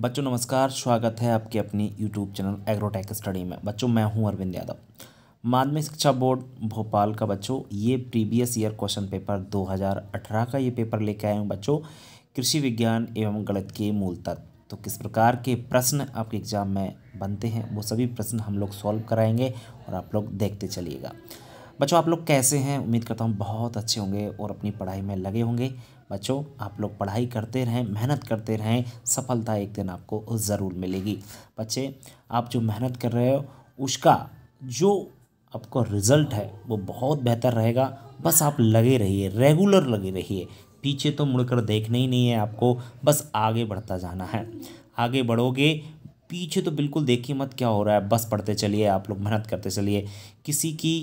बच्चों नमस्कार स्वागत है आपके अपनी यूट्यूब चैनल एग्रोटेक स्टडी में बच्चों मैं हूं अरविंद यादव माध्यमिक शिक्षा बोर्ड भोपाल का बच्चों ये प्रीवियस ईयर क्वेश्चन पेपर 2018 का ये पेपर लेके आए हूँ बच्चों कृषि विज्ञान एवं गणित के मूल तत्व तो किस प्रकार के प्रश्न आपके एग्ज़ाम में बनते हैं वो सभी प्रश्न हम लोग सॉल्व कराएंगे और आप लोग देखते चलिएगा बच्चों आप लोग कैसे हैं उम्मीद करता हूँ बहुत अच्छे होंगे और अपनी पढ़ाई में लगे होंगे बच्चों आप लोग पढ़ाई करते रहें मेहनत करते रहें सफलता एक दिन आपको ज़रूर मिलेगी बच्चे आप जो मेहनत कर रहे हो उसका जो आपका रिज़ल्ट है वो बहुत बेहतर रहेगा बस आप लगे रहिए रेगुलर लगे रहिए पीछे तो मुड़कर देखना ही नहीं है आपको बस आगे बढ़ता जाना है आगे बढ़ोगे पीछे तो बिल्कुल देखिए मत क्या हो रहा है बस पढ़ते चलिए आप लोग मेहनत करते चलिए किसी की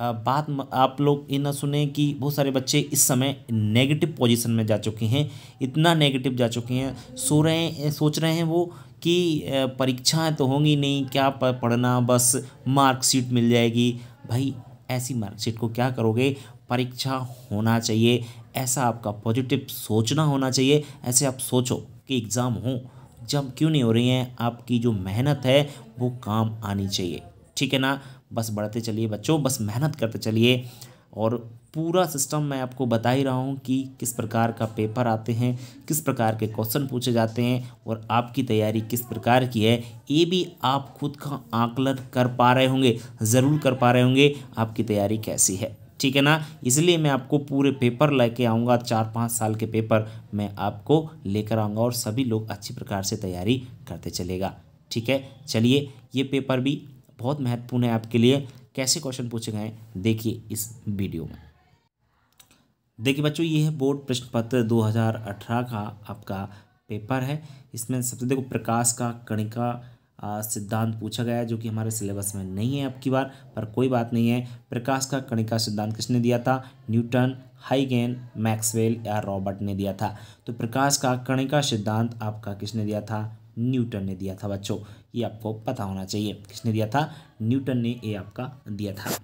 बात आप लोग ये ना सुने कि बहुत सारे बच्चे इस समय नेगेटिव पोजीशन में जा चुके हैं इतना नेगेटिव जा चुके हैं सो रहे हैं सोच रहे हैं वो कि परीक्षाएं तो होंगी नहीं क्या पढ़ना बस मार्कशीट मिल जाएगी भाई ऐसी मार्कशीट को क्या करोगे परीक्षा होना चाहिए ऐसा आपका पॉजिटिव सोचना होना चाहिए ऐसे आप सोचो कि एग्ज़ाम हो जब क्यों नहीं हो रही हैं आपकी जो मेहनत है वो काम आनी चाहिए ठीक है ना बस बढ़ते चलिए बच्चों बस मेहनत करते चलिए और पूरा सिस्टम मैं आपको बता ही रहा हूँ कि किस प्रकार का पेपर आते हैं किस प्रकार के क्वेश्चन पूछे जाते हैं और आपकी तैयारी किस प्रकार की है ये भी आप खुद का आकलन कर पा रहे होंगे ज़रूर कर पा रहे होंगे आपकी तैयारी कैसी है ठीक है ना इसलिए मैं आपको पूरे पेपर लेके आऊँगा चार पाँच साल के पेपर मैं आपको लेकर आऊँगा और सभी लोग अच्छी प्रकार से तैयारी करते चलेगा ठीक है चलिए ये पेपर भी बहुत महत्वपूर्ण है आपके लिए कैसे क्वेश्चन पूछे गए देखिए इस वीडियो में देखिए बच्चों ये है बोर्ड प्रश्न पत्र 2018 का आपका पेपर है इसमें सबसे देखो प्रकाश का कणिका सिद्धांत पूछा गया है जो कि हमारे सिलेबस में नहीं है अब की बार पर कोई बात नहीं है प्रकाश का कणिका सिद्धांत किसने दिया था न्यूटन हाईगेन मैक्सवेल या रॉबर्ट ने दिया था तो प्रकाश का कणिका सिद्धांत आपका किसने दिया था न्यूटन ने दिया था बच्चों ये आपको पता होना चाहिए किसने दिया था न्यूटन ने ये आपका दिया था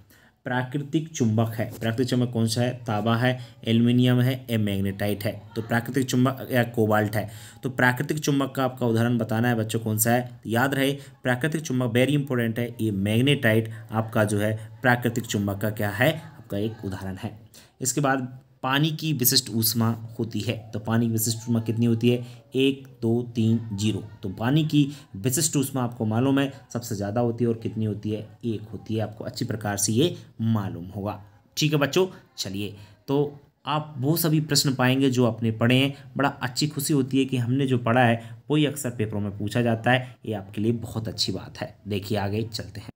प्राकृतिक चुंबक है प्राकृतिक चुंबक कौन सा है ताबा है एल्यूमिनियम है या मैग्नेटाइट है तो प्राकृतिक चुंबक या कोबाल्ट है तो प्राकृतिक चुंबक का आपका उदाहरण बताना है बच्चों कौन सा है तो याद रहे प्राकृतिक चुंबक वेरी इंपॉर्टेंट है ये मैग्नेटाइट आपका जो है प्राकृतिक चुंबक का क्या है आपका एक उदाहरण है इसके बाद पानी की विशिष्ट ऊष्मा होती है तो पानी की विशिष्ट ऊष्मा कितनी होती है एक दो तीन जीरो तो पानी की विशिष्ट ऊष्मा आपको मालूम है सबसे ज़्यादा होती है और कितनी होती है एक होती है आपको अच्छी प्रकार से ये मालूम होगा ठीक है बच्चों चलिए तो आप वो सभी प्रश्न पाएंगे जो आपने पढ़े हैं बड़ा अच्छी खुशी होती है कि हमने जो पढ़ा है वही अक्सर पेपरों में पूछा जाता है ये आपके लिए बहुत अच्छी बात है देखिए आगे चलते हैं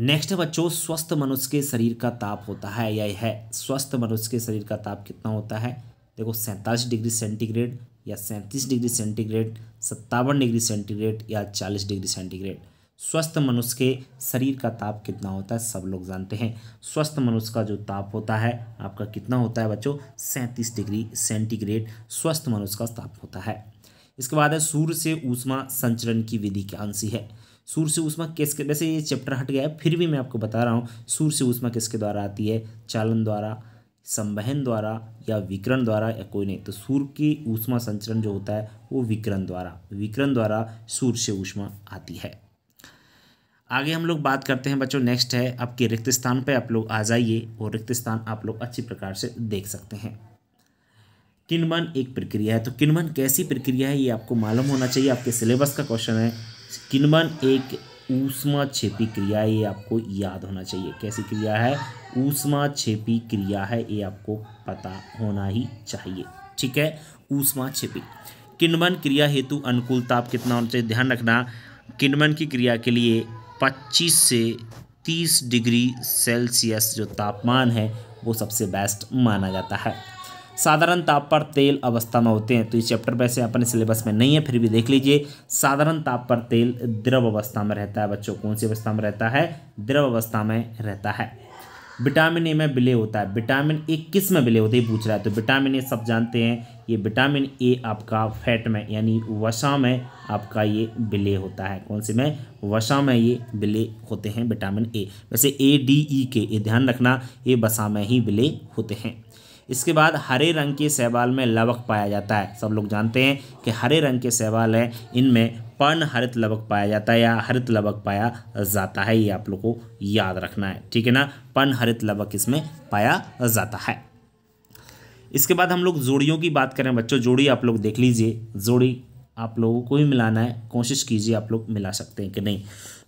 नेक्स्ट है बच्चों स्वस्थ मनुष्य के शरीर का ताप होता है या है स्वस्थ मनुष्य के शरीर का ताप कितना होता है देखो सैंतालीस डिग्री सेंटीग्रेड या सैंतीस डिग्री सेंटीग्रेड सत्तावन डिग्री सेंटीग्रेड या चालीस डिग्री सेंटीग्रेड स्वस्थ मनुष्य के शरीर का ताप कितना होता है सब लोग जानते हैं स्वस्थ मनुष्य का जो ताप होता है आपका कितना होता है बच्चों सैंतीस डिग्री सेंटीग्रेड स्वस्थ मनुष्य का ताप होता है इसके बाद है सूर्य से ऊष्मा संचरण की विधि क्या अंशी है सूर्य से ऊष्मा किसके वैसे ये चैप्टर हट गया है फिर भी मैं आपको बता रहा हूँ सूर्य से ऊष्मा किसके द्वारा आती है चालन द्वारा संवहन द्वारा या विकरण द्वारा या कोई नहीं तो सूर्य की ऊष्मा संचरण जो होता है वो विकरण द्वारा विकरण द्वारा सूर्य से ऊष्मा आती है आगे हम लोग बात करते हैं बच्चों नेक्स्ट है आपके रिक्त स्थान पर आप लोग आ जाइए और रिक्त स्थान आप लोग अच्छी प्रकार से देख सकते हैं किन्वन एक प्रक्रिया है तो किन्वन कैसी प्रक्रिया है ये आपको मालूम होना चाहिए आपके सिलेबस का क्वेश्चन है किनबन एक ऊष्मा छेपी क्रिया ये आपको याद होना चाहिए कैसी क्रिया है ऊष्मा छेपी क्रिया है ये आपको पता होना ही चाहिए ठीक है ऊष्मा छेपी किनबन क्रिया हेतु अनुकूल ताप कितना होना चाहिए ध्यान रखना किनबन की क्रिया के लिए 25 से 30 डिग्री सेल्सियस जो तापमान है वो सबसे बेस्ट माना जाता है साधारण ताप पर तेल अवस्था में होते हैं तो इस चैप्टर वैसे अपने सिलेबस में नहीं है फिर भी देख लीजिए साधारण ताप पर तेल द्रव अवस्था में रहता है बच्चों कौन सी अवस्था में रहता है द्रव अवस्था में रहता है विटामिन ए में विलय होता है विटामिन ए किस में विलय होते हैं पूछ रहा है तो विटामिन ए सब जानते हैं ये विटामिन ए आपका फैट में यानी वसा में आपका ये विलय होता है कौन से में वसा में ये विलय होते हैं विटामिन ए वैसे ए डी ई के ये ध्यान रखना ये वसा में ही विलय होते हैं इसके बाद हरे रंग के सहवाल में लवक पाया जाता है सब लोग जानते हैं कि हरे रंग के सहवाल हैं इनमें पर्ण हरित लवक पाया जाता है या हरित लवक पाया जाता है ये आप लोग को याद रखना है ठीक है ना पर्ण हरित लवक इसमें पाया जाता है इसके बाद हम लोग जोड़ियों की बात करें बच्चों जोड़ी आप लोग देख लीजिए जोड़ी आप लोगों को ही मिलाना है कोशिश कीजिए आप लोग मिला सकते हैं कि नहीं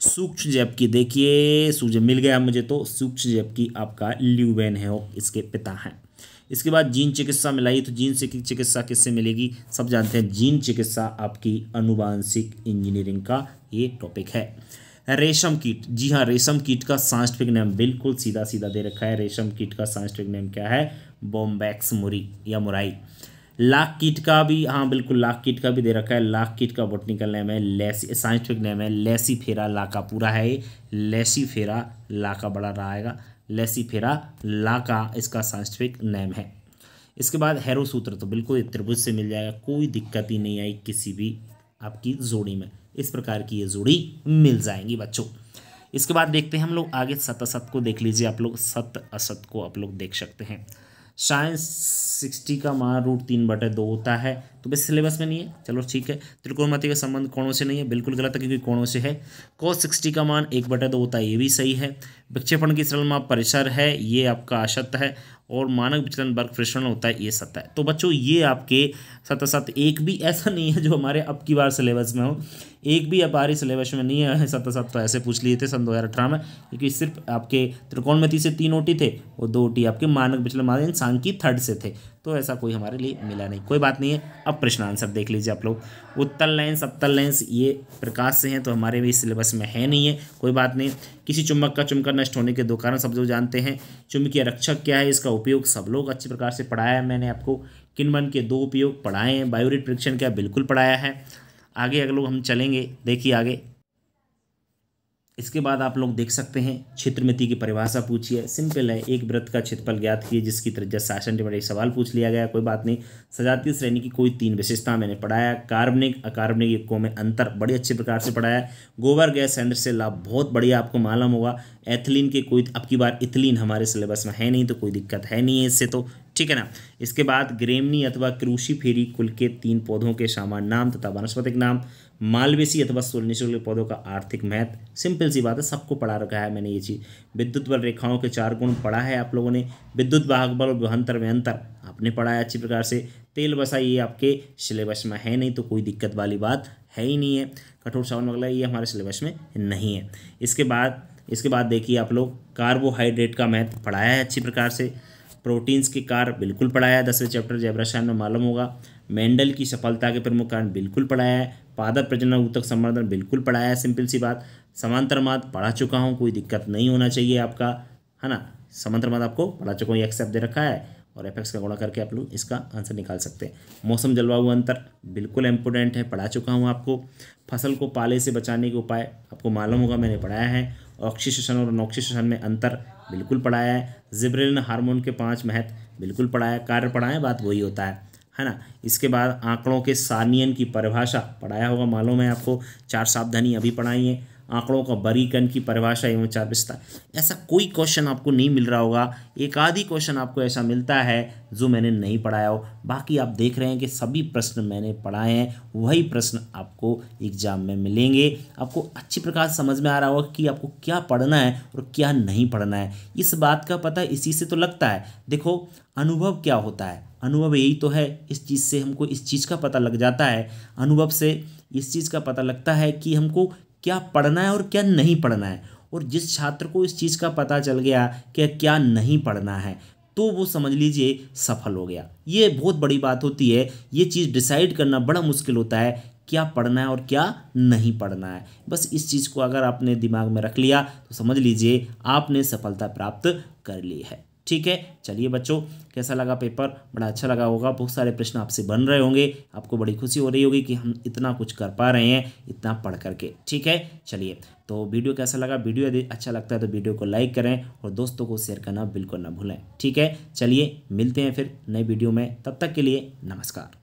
सूक्ष्म जैप की देखिए सूक्ष्म मिल गया मुझे तो सूक्ष्म जैप की आपका ल्यूबेन है वो इसके पिता हैं इसके बाद जीन चिकित्सा मिलाइए तो जीन चिकित्सा किससे मिलेगी सब जानते हैं जीन चिकित्सा आपकी अनुवांशिक इंजीनियरिंग का ये टॉपिक है रेशम कीट जी हाँ रेशम कीट का साइंटिफिक नेम बिल्कुल सीधा सीधा दे रखा है रेशम कीट का साइंटिफिक नेम क्या है बॉम्बैक्स मुरी या मुराई लाख कीट का भी हाँ बिल्कुल लाख कीट का भी दे रखा है लाख कीट का बोटनिकल नेम है लेसी साइंटिफिक नेम है लेसी फेरा लाका पूरा है लेसी फेरा लाका बड़ा है लेसीफेरा लाका इसका सांस्कृतिक नेम है इसके बाद हैरो सूत्र तो बिल्कुल त्रिभुज से मिल जाएगा कोई दिक्कत ही नहीं आई किसी भी आपकी जोड़ी में इस प्रकार की ये जोड़ी मिल जाएंगी बच्चों इसके बाद देखते हैं हम लोग आगे सत असत को देख लीजिए आप लोग सत असत को आप लोग देख सकते हैं साइंस सिक्सटी का मान रूट तीन बटे दो होता है तो बस सिलेबस में नहीं है चलो ठीक है त्रिकोणमिति का संबंध कोणों से नहीं है बिल्कुल गलत है क्योंकि कोणों से है कोस सिक्सटी का मान एक बटे दो होता है ये भी सही है विक्षेपण की सरल माप परिसर है ये आपका असत्य है और मानक विचलन वर्ग प्रश्न होता है ये है तो बच्चों ये आपके सत सत एक भी ऐसा नहीं है जो हमारे अब की बार सिलेबस में हो एक भी हमारे सिलेबस में नहीं है सत सत तो ऐसे पूछ लिए थे सन दो हज़ार अठारह में क्योंकि सिर्फ आपके त्रिकोणमिति से तीन ओटी थे और दो ओटी आपके मानक विचलन माध्यम की थर्ड से थे तो ऐसा कोई हमारे लिए मिला नहीं कोई बात नहीं है अब प्रश्न आंसर देख लीजिए आप लोग उत्तल लेंस अबतल लेंस ये प्रकाश से हैं तो हमारे भी सिलेबस में है नहीं है कोई बात नहीं किसी चुम्बक का चुमका नष्ट होने के दो कारण सब लोग जानते हैं चुंबकीय रक्षक क्या है इसका उपयोग सब लोग अच्छे प्रकार से पढ़ाया है मैंने आपको मन के दो उपयोग पढ़ाए हैं बायोरिट परीक्षण क्या बिल्कुल पढ़ाया है आगे अगर लोग हम चलेंगे देखिए आगे इसके बाद आप लोग देख सकते हैं क्षेत्रमिति की परिभाषा पूछी है सिंपल है एक व्रत का क्षेत्रफल ज्ञात किए जिसकी त्रिज्या साठ सेंटीमीटर सवाल पूछ लिया गया कोई बात नहीं सजातीय श्रेणी की कोई तीन विशेषता मैंने पढ़ाया कार्बनिक अकार्बनिक युक्तों में अंतर बड़े अच्छे प्रकार से पढ़ाया गोबर गैस सिलेंडर से लाभ बहुत बढ़िया आपको मालूम होगा एथिलीन के कोई अब की बार इथिलीन हमारे सिलेबस में है नहीं तो कोई दिक्कत है नहीं है इससे तो ठीक है ना इसके बाद ग्रेमनी अथवा क्रूशी फेरी कुल के तीन पौधों के सामान्य नाम तथा वनस्पतिक नाम मालवेसी अथवा सोलनिशुल्क पौधों का आर्थिक महत्व सिंपल सी बात है सबको पढ़ा रखा है मैंने ये चीज़ विद्युत बल रेखाओं के चार गुण पढ़ा है आप लोगों ने विद्युत वाहक बल और व्यंतर आपने पढ़ा है अच्छी प्रकार से तेल बसा ये आपके सिलेबस में है नहीं तो कोई दिक्कत वाली बात है ही नहीं है कठोर सावन वगैरह ये हमारे सिलेबस में नहीं है इसके बाद इसके बाद देखिए आप लोग कार्बोहाइड्रेट का महत्व पढ़ाया है अच्छी प्रकार से प्रोटीन्स के कार बिल्कुल पढ़ाया है दसवें चैप्टर जैब्राशान में मालूम होगा मेंडल की सफलता के प्रमुख कारण बिल्कुल पढ़ाया है पादप प्रजनन उत्तक संवर्धन बिल्कुल पढ़ाया है सिंपल सी बात समांतर पढ़ा चुका हूँ कोई दिक्कत नहीं होना चाहिए आपका है ना समांतर मात आपको पढ़ा चुका हूँ एक्सेप्ट दे रखा है और एफ का गुणा करके आप लोग इसका आंसर निकाल सकते हैं मौसम जलवायु अंतर बिल्कुल इम्पोर्टेंट है पढ़ा चुका हूँ आपको फसल को पाले से बचाने के उपाय आपको मालूम होगा मैंने पढ़ाया है ऑक्सीशन और अनोक्सी में अंतर बिल्कुल पढ़ाया है जिब्रेलिन हार्मोन के पाँच महत्व बिल्कुल पढ़ाया कार्य पढ़ाएं बात वही होता है है ना इसके बाद आंकड़ों के सानियन की परिभाषा पढ़ाया होगा मालूम है आपको चार सावधानी अभी पढ़ाई है आंकड़ों का बरीकन की परिभाषा एवं चार विस्तार ऐसा कोई क्वेश्चन आपको नहीं मिल रहा होगा एक आधी क्वेश्चन आपको ऐसा मिलता है जो मैंने नहीं पढ़ाया हो बाकी आप देख रहे हैं कि सभी प्रश्न मैंने पढ़ाए हैं वही प्रश्न आपको एग्जाम में मिलेंगे आपको अच्छी प्रकार समझ में आ रहा होगा कि आपको क्या पढ़ना है और क्या नहीं पढ़ना है इस बात का पता इसी से तो लगता है देखो अनुभव क्या होता है अनुभव यही तो है इस चीज़ से हमको इस चीज़ का पता लग जाता है अनुभव से इस चीज़ का पता लगता है कि हमको क्या पढ़ना है और क्या नहीं पढ़ना है और जिस छात्र को इस चीज़ का पता चल गया कि क्या नहीं पढ़ना है तो वो समझ लीजिए सफल हो गया ये बहुत बड़ी बात होती है ये चीज़ डिसाइड करना बड़ा मुश्किल होता है क्या पढ़ना है और क्या नहीं पढ़ना है बस इस चीज़ को अगर आपने दिमाग में रख लिया तो समझ लीजिए आपने सफलता प्राप्त कर ली है ठीक है चलिए बच्चों कैसा लगा पेपर बड़ा अच्छा लगा होगा बहुत सारे प्रश्न आपसे बन रहे होंगे आपको बड़ी खुशी हो रही होगी कि हम इतना कुछ कर पा रहे हैं इतना पढ़ करके ठीक है चलिए तो वीडियो कैसा लगा वीडियो यदि अच्छा लगता है तो वीडियो को लाइक करें और दोस्तों को शेयर करना बिल्कुल ना भूलें ठीक है चलिए मिलते हैं फिर नए वीडियो में तब तक के लिए नमस्कार